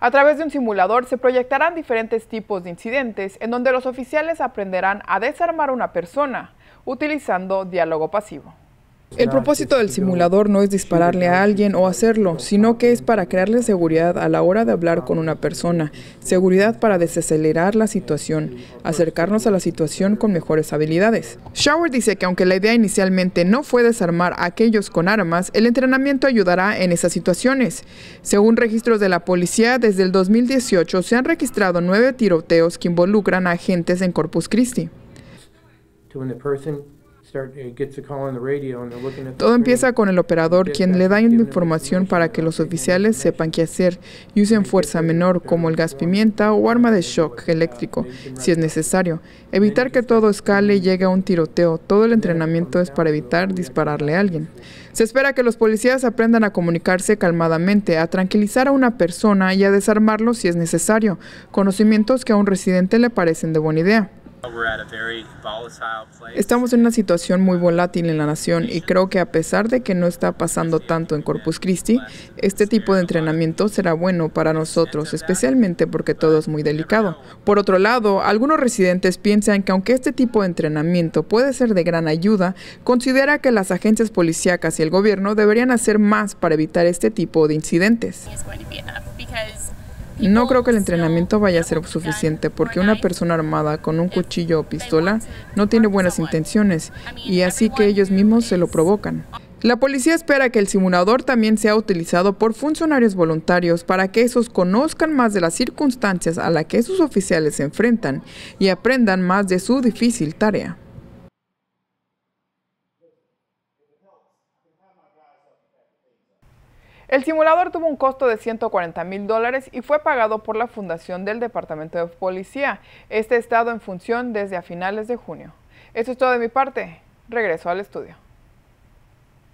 A través de un simulador se proyectarán diferentes tipos de incidentes en donde los oficiales aprenderán a desarmar a una persona utilizando diálogo pasivo. El propósito del simulador no es dispararle a alguien o hacerlo, sino que es para crearle seguridad a la hora de hablar con una persona, seguridad para desacelerar la situación, acercarnos a la situación con mejores habilidades. Shower dice que aunque la idea inicialmente no fue desarmar a aquellos con armas, el entrenamiento ayudará en esas situaciones. Según registros de la policía, desde el 2018 se han registrado nueve tiroteos que involucran a agentes en Corpus Christi. Todo empieza con el operador, quien le da información para que los oficiales sepan qué hacer y usen fuerza menor como el gas pimienta o arma de shock eléctrico si es necesario. Evitar que todo escale y llegue a un tiroteo. Todo el entrenamiento es para evitar dispararle a alguien. Se espera que los policías aprendan a comunicarse calmadamente, a tranquilizar a una persona y a desarmarlo si es necesario, conocimientos que a un residente le parecen de buena idea. Estamos en una situación muy volátil en la nación y creo que a pesar de que no está pasando tanto en Corpus Christi, este tipo de entrenamiento será bueno para nosotros, especialmente porque todo es muy delicado. Por otro lado, algunos residentes piensan que aunque este tipo de entrenamiento puede ser de gran ayuda, considera que las agencias policíacas y el gobierno deberían hacer más para evitar este tipo de incidentes. No creo que el entrenamiento vaya a ser suficiente porque una persona armada con un cuchillo o pistola no tiene buenas intenciones y así que ellos mismos se lo provocan. La policía espera que el simulador también sea utilizado por funcionarios voluntarios para que esos conozcan más de las circunstancias a las que sus oficiales se enfrentan y aprendan más de su difícil tarea. El simulador tuvo un costo de 140 mil dólares y fue pagado por la Fundación del Departamento de Policía. Este ha estado en función desde a finales de junio. Eso es todo de mi parte. Regreso al estudio.